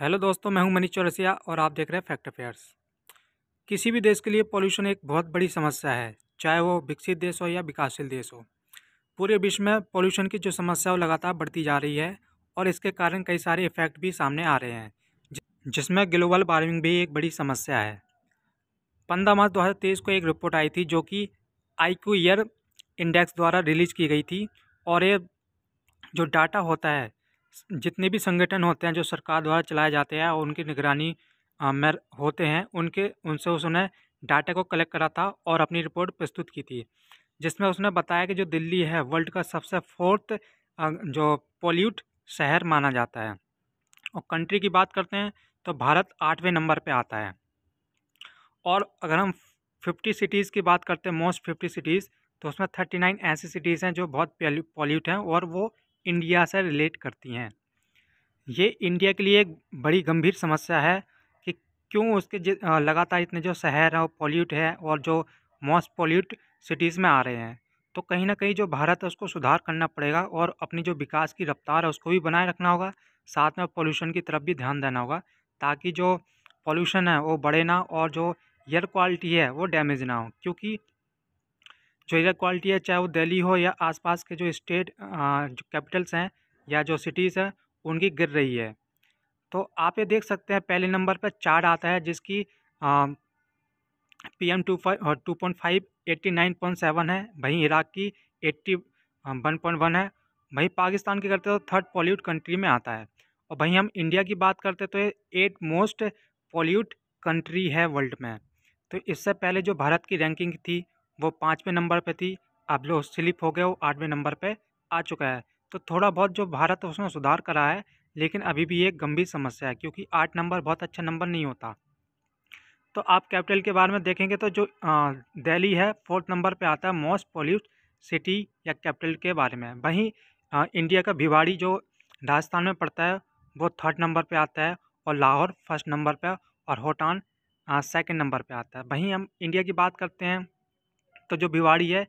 hello दोस्तों मैं हूं मनीष चौरसिया और आप देख रहे हैं फैक्ट अफेयर्स किसी भी देश के लिए पॉल्यूशन एक बहुत बड़ी समस्या है चाहे वो विकसित देश हो या विकासशील देश हो पूरे विश्व में पॉल्यूशन की जो समस्या वो लगातार बढ़ती जा रही है और इसके कारण कई सारे इफेक्ट भी सामने आ रहे हैं जिसमें ग्लोबल वार्मिंग भी एक बड़ी समस्या है पंद्रह मार्च दो को एक रिपोर्ट आई थी जो कि आई क्यू ईयर इंडेक्स द्वारा रिलीज की गई थी और ये जो डाटा होता है जितने भी संगठन होते हैं जो सरकार द्वारा चलाए जाते हैं और उनकी निगरानी में होते हैं उनके उनसे उसने डाटा को कलेक्ट करा था और अपनी रिपोर्ट प्रस्तुत की थी जिसमें उसने बताया कि जो दिल्ली है वर्ल्ड का सबसे फोर्थ जो पोल्यूट शहर माना जाता है और कंट्री की बात करते हैं तो भारत आठवें नंबर पर आता है और अगर हम फिफ्टी सिटीज़ की बात करते हैं मोस्ट फिफ्टी सिटीज़ तो उसमें थर्टी नाइन ऐसी सिटीज़ हैं जो बहुत पॉल्यूट हैं और वो इंडिया से रिलेट करती हैं ये इंडिया के लिए एक बड़ी गंभीर समस्या है कि क्यों उसके लगातार इतने जो शहर हैं वो पॉल्यूट है और जो मोस्ट पॉल्यूट सिटीज़ में आ रहे हैं तो कहीं ना कहीं जो भारत है उसको सुधार करना पड़ेगा और अपनी जो विकास की रफ्तार है उसको भी बनाए रखना होगा साथ में पॉल्यूशन की तरफ भी ध्यान देना होगा ताकि जो पॉल्यूशन है वो बढ़े ना और जो एयर क्वालिटी है वो डैमेज ना हो क्योंकि जो एयर क्वालिटी है चाहे वो दिल्ली हो या आसपास के जो स्टेट जो कैपिटल्स हैं या जो सिटीज़ हैं उनकी गिर रही है तो आप ये देख सकते हैं पहले नंबर पर चार्ट आता है जिसकी P M two five two point five eighty nine point seven है वहीं इराक की एट्टी वन पॉइंट वन है वहीं पाकिस्तान की करते तो थर्ड पॉल्यूट कंट्री में आता है और वहीं हम इंडिया की बात करते तो ये एट मोस्ट पॉल्यूट कंट्री है वर्ल्ड में तो इससे पहले जो भारत की रैंकिंग थी वो पाँचवें नंबर पर थी अब जो स्लिप हो गया वो आठवें नंबर पर आ चुका है तो थोड़ा बहुत जो भारत है उसमें सुधार करा है लेकिन अभी भी एक गंभीर समस्या है क्योंकि आठ नंबर बहुत अच्छा नंबर नहीं होता तो आप कैपिटल के बारे में देखेंगे तो जो दिल्ली है फोर्थ नंबर पे आता है मोस्ट पॉल्यूट सिटी या कैपिटल के बारे में वहीं इंडिया का भिवाड़ी जो राजस्थान में पड़ता है वो थर्ड नंबर पर आता है और लाहौर फर्स्ट नंबर पर और होटान सेकेंड नंबर पर आता है वहीं हम इंडिया की बात करते हैं तो जो भिवाड़ी है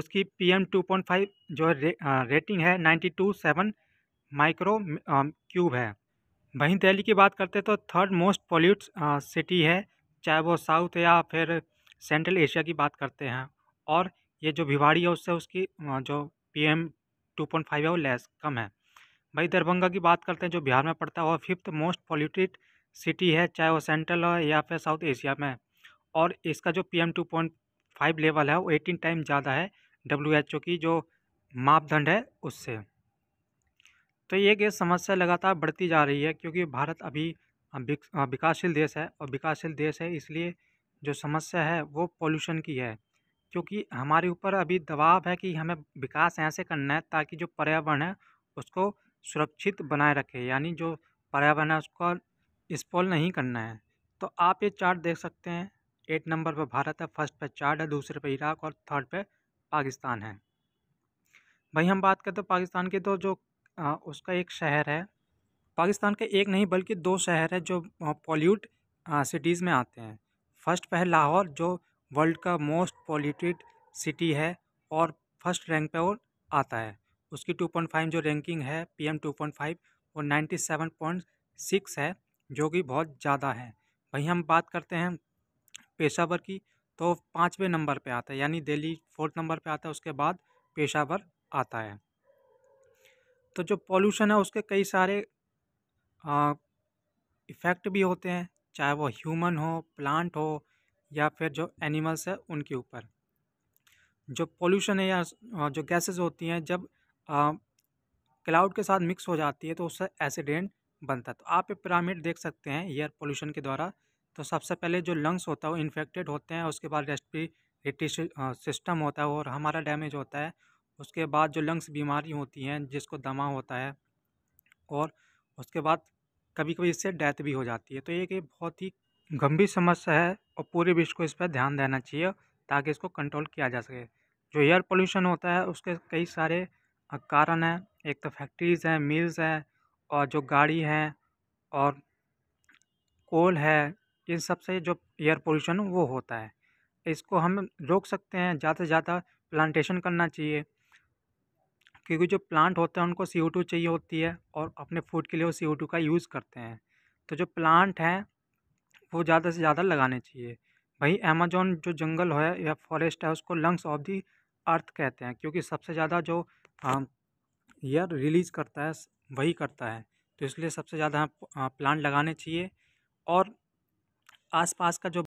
उसकी P M two point five जो है रे, आ, रेटिंग है ninety two seven micro cube है वहीं दिल्ली की बात करते तो थर्ड मोस्ट पॉल्यूट सिटी है चाहे वो साउथ या फिर सेंट्रल एशिया की बात करते हैं और ये जो भिवाड़ी है उससे उसकी जो P M two point five है वो लेस कम है वही दरभंगा की बात करते हैं जो बिहार में पड़ता है वह फिफ्थ मोस्ट पॉल्यूटेड सिटी है चाहे वो सेंट्रल हो या फिर साउथ एशिया में और इसका जो P M two point five level है वो एटीन टाइम ज़्यादा है डब्ल्यू एच ओ की जो मापदंड है उससे तो ये कि समस्या लगातार बढ़ती जा रही है क्योंकि भारत अभी विकासशील देश है और विकासशील देश है इसलिए जो समस्या है वो पॉल्यूशन की है क्योंकि हमारे ऊपर अभी दबाव है कि हमें विकास ऐसे करना है ताकि जो पर्यावरण है उसको सुरक्षित बनाए रखे यानी जो पर्यावरण है उसको स्पॉल नहीं करना है तो आप ये चार्ट देख सकते हैं एट नंबर पर भारत है फर्स्ट पर चार्ड है दूसरे पर इराक और थर्ड पर पाकिस्तान है भाई हम बात करते हैं तो पाकिस्तान के तो जो आ, उसका एक शहर है पाकिस्तान के एक नहीं बल्कि दो शहर है जो पॉल्यूट सिटीज़ में आते हैं फर्स्ट पर है लाहौर जो वर्ल्ड का मोस्ट पॉल्यूटेड सिटी है और फर्स्ट रैंक पे वो आता है उसकी टू पॉइंट फाइव जो रैंकिंग है P M two point five वो नाइन्टी सेवन पॉइंट सिक्स है जो कि बहुत ज़्यादा है वहीं हम बात करते हैं पेशावर की तो पाँचवें नंबर पे आता है यानी दिल्ली फोर्थ नंबर पे आता है उसके बाद पेशावर आता है तो जो पॉल्यूशन है उसके कई सारे इफ़ेक्ट भी होते हैं चाहे वो ह्यूमन हो प्लांट हो या फिर जो एनिमल्स है उनके ऊपर जो पॉल्यूशन है या जो गैसेस होती हैं जब क्लाउड के साथ मिक्स हो जाती है तो उससे एसिडेंट बनता है तो आप ये पिरामिड देख सकते हैं एयर पॉल्यूशन के द्वारा तो सबसे पहले जो लंग्स होता है वो इन्फेक्टेड होते हैं उसके बाद रेस्पिरेटरी सिस्टम होता है और हमारा डैमेज होता है उसके बाद जो लंग्स बीमारी होती हैं जिसको दमा होता है और उसके बाद कभी कभी इससे डेथ भी हो जाती है तो एक बहुत ही गंभीर समस्या है और पूरे विश्व को इस पर ध्यान देना चाहिए ताकि इसको कंट्रोल किया जा सके जो एयर पोल्यूशन होता है उसके कई सारे कारण हैं एक तो फैक्ट्रीज़ हैं मिल्स हैं और जो गाड़ी हैं और कोल है इन सबसे जो एयर पोल्यूशन वो होता है इसको हम रोक सकते हैं ज़्यादा से ज़्यादा प्लांटेशन करना चाहिए क्योंकि जो प्लांट होते हैं उनको सी ओ टू चाहिए होती है और अपने फूड के लिए वो सी ओ टू का यूज़ करते हैं तो जो प्लांट हैं वो ज़्यादा से ज़्यादा लगाने चाहिए वही अमेजोन जो जंगल है या फॉरेस्ट है उसको लंग्स ऑफ दी अर्थ कहते हैं क्योंकि सबसे ज़्यादा जो एयर रिलीज़ करता है वही करता है तो इसलिए सबसे ज़्यादा प्लांट लगाने चाहिए और आसपास का जो